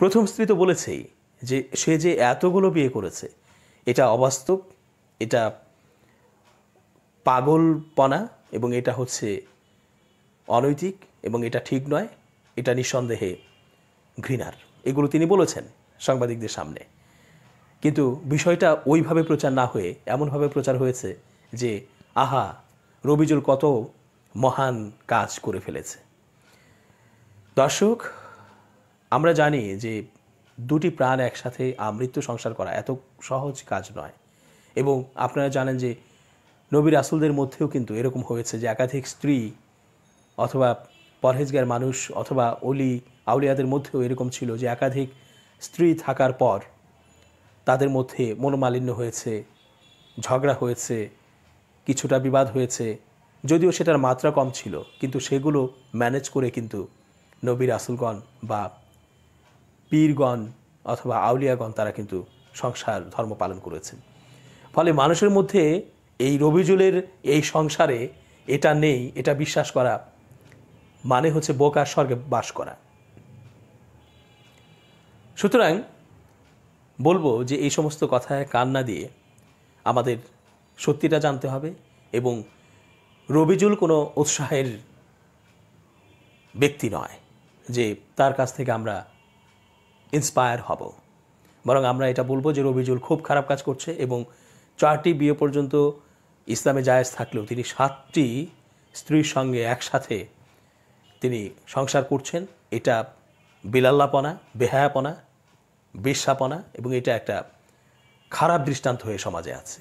প্রথম স্ত্রী তো বলেছেই যে সে যে এতগুলো বিয়ে করেছে এটা অবাস্তব এটা পাগলপনা এবং এটা হচ্ছে অনৈতিক এবং এটা ঠিক নয় এটা নিঃসন্দেহে ঘৃণার এগুলো তিনি বলেছেন সাংবাদিকদের সামনে কিন্তু বিষয়টা ওইভাবে প্রচার না হয়ে এমনভাবে প্রচার হয়েছে যে আহা রবিজুল কত মহান কাজ করে ফেলেছে দর্শক আমরা জানি যে দুটি প্রাণ একসাথে আমৃত্যু সংসার করা এত সহজ কাজ নয় এবং আপনারা জানেন যে নবী রাসুলদের মধ্যেও কিন্তু এরকম হয়েছে যে একাধিক স্ত্রী অথবা পরহেজগার মানুষ অথবা অলি আউলিয়াদের মধ্যেও এরকম ছিল যে একাধিক স্ত্রী থাকার পর তাদের মধ্যে মনোমালিন্য হয়েছে ঝগড়া হয়েছে কিছুটা বিবাদ হয়েছে যদিও সেটার মাত্রা কম ছিল কিন্তু সেগুলো ম্যানেজ করে কিন্তু নবীর আসুলগণ বা পীরগণ অথবা আউলিয়াগণ তারা কিন্তু সংসার ধর্ম পালন করেছেন ফলে মানুষের মধ্যে এই রবিজুলের এই সংসারে এটা নেই এটা বিশ্বাস করা মানে হচ্ছে বোকার স্বর্গে বাস করা সুতরাং বলবো যে এই সমস্ত কথায় কান না দিয়ে আমাদের সত্যিটা জানতে হবে এবং রবিজুল কোনো উৎসাহের ব্যক্তি নয় যে তার কাছ থেকে আমরা ইন্সপায়ার হব বরং আমরা এটা বলবো যে রবিজুল খুব খারাপ কাজ করছে এবং চারটি বিয়ে পর্যন্ত ইসলামে জায়েজ থাকলেও তিনি সাতটি স্ত্রীর সঙ্গে একসাথে তিনি সংসার করছেন এটা বিলাল্লাপনা বেহায়াপনা বেশ্যাপনা এবং এটা একটা খারাপ দৃষ্টান্ত হয়ে সমাজে আছে